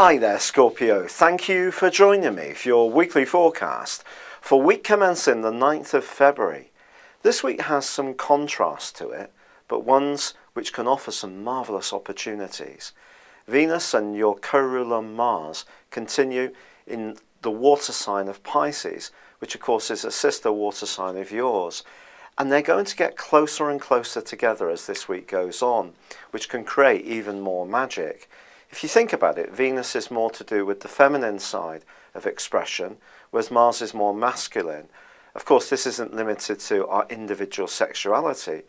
Hi there, Scorpio. Thank you for joining me for your weekly forecast for week commencing the 9th of February. This week has some contrast to it, but ones which can offer some marvellous opportunities. Venus and your co-ruler Mars continue in the water sign of Pisces, which of course is a sister water sign of yours. And they're going to get closer and closer together as this week goes on, which can create even more magic. If you think about it, Venus is more to do with the feminine side of expression, whereas Mars is more masculine. Of course, this isn't limited to our individual sexuality,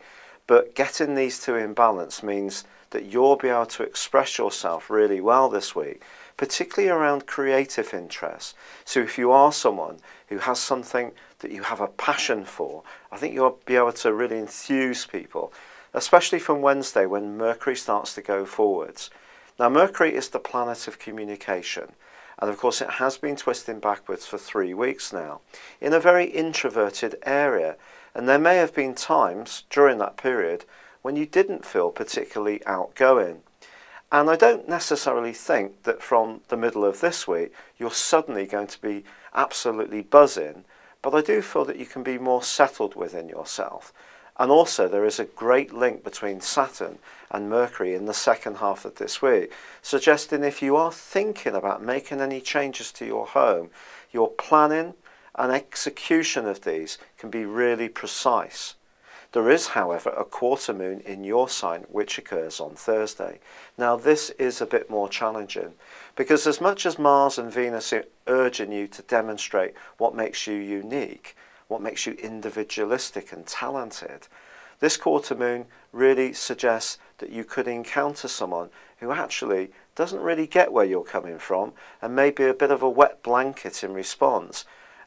but getting these two in balance means that you'll be able to express yourself really well this week, particularly around creative interests. So if you are someone who has something that you have a passion for, I think you'll be able to really enthuse people, especially from Wednesday when Mercury starts to go forwards. Now, Mercury is the planet of communication, and of course, it has been twisting backwards for three weeks now in a very introverted area. And there may have been times during that period when you didn't feel particularly outgoing. And I don't necessarily think that from the middle of this week you're suddenly going to be absolutely buzzing, but I do feel that you can be more settled within yourself. And also, there is a great link between Saturn and Mercury in the second half of this week, suggesting if you are thinking about making any changes to your home, your planning and execution of these can be really precise. There is, however, a quarter moon in your sign which occurs on Thursday. Now, this is a bit more challenging because, as much as Mars and Venus are urging you to demonstrate what makes you unique, what makes you individualistic and talented. This quarter moon really suggests that you could encounter someone who actually doesn't really get where you're coming from and may be a bit of a wet blanket in response.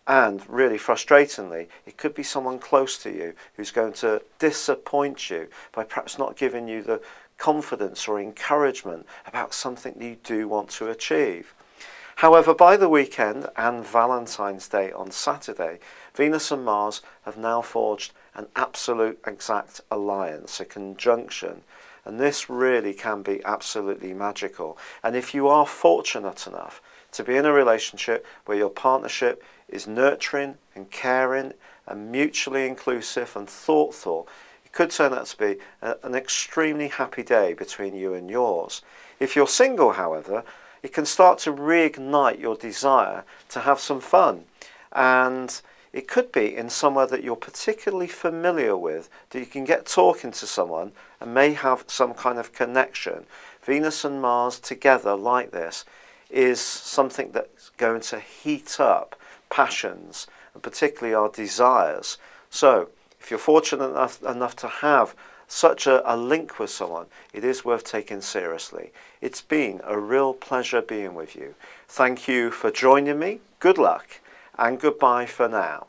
And really frustratingly, it could be someone close to you who's going to disappoint you by perhaps not giving you the confidence or encouragement about something that you do want to achieve. However, by the weekend and Valentine's Day on Saturday, Venus and Mars have now forged an absolute exact alliance, a conjunction. And this really can be absolutely magical. And if you are fortunate enough to be in a relationship where your partnership is nurturing and caring and mutually inclusive and thoughtful, it could turn out to be a, an extremely happy day between you and yours. If you're single, however, it can start to reignite your desire to have some fun. And it could be in somewhere that you're particularly familiar with, that you can get talking to someone and may have some kind of connection. Venus and Mars together like this is something that's going to heat up passions and particularly our desires. So if you're fortunate enough, enough to have such a, a link with someone, it is worth taking seriously. It's been a real pleasure being with you. Thank you for joining me. Good luck and goodbye for now.